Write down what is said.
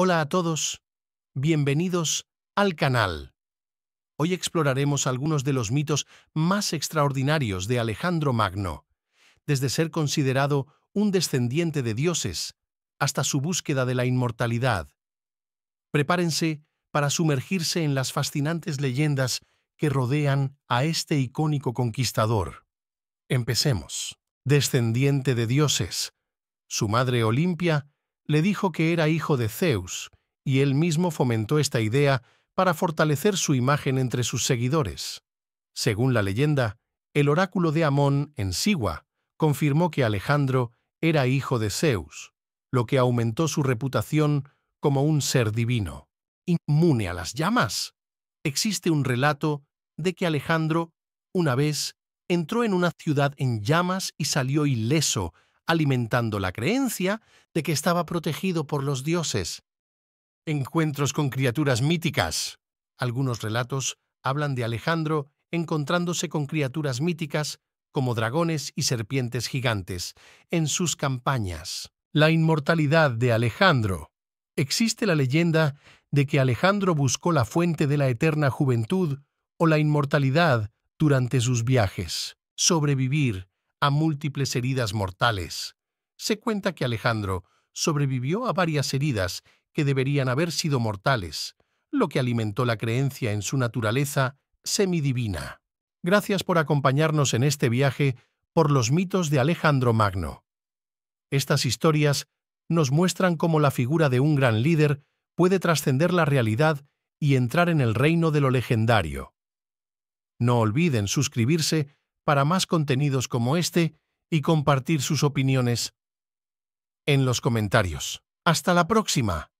Hola a todos, bienvenidos al canal. Hoy exploraremos algunos de los mitos más extraordinarios de Alejandro Magno, desde ser considerado un descendiente de dioses hasta su búsqueda de la inmortalidad. Prepárense para sumergirse en las fascinantes leyendas que rodean a este icónico conquistador. Empecemos. Descendiente de dioses. Su madre Olimpia le dijo que era hijo de Zeus, y él mismo fomentó esta idea para fortalecer su imagen entre sus seguidores. Según la leyenda, el oráculo de Amón en Sigua confirmó que Alejandro era hijo de Zeus, lo que aumentó su reputación como un ser divino. Inmune a las llamas, existe un relato de que Alejandro, una vez, entró en una ciudad en llamas y salió ileso alimentando la creencia de que estaba protegido por los dioses. Encuentros con criaturas míticas. Algunos relatos hablan de Alejandro encontrándose con criaturas míticas como dragones y serpientes gigantes en sus campañas. La inmortalidad de Alejandro. Existe la leyenda de que Alejandro buscó la fuente de la eterna juventud o la inmortalidad durante sus viajes. Sobrevivir a múltiples heridas mortales. Se cuenta que Alejandro sobrevivió a varias heridas que deberían haber sido mortales, lo que alimentó la creencia en su naturaleza semidivina. Gracias por acompañarnos en este viaje por los mitos de Alejandro Magno. Estas historias nos muestran cómo la figura de un gran líder puede trascender la realidad y entrar en el reino de lo legendario. No olviden suscribirse para más contenidos como este y compartir sus opiniones en los comentarios. Hasta la próxima.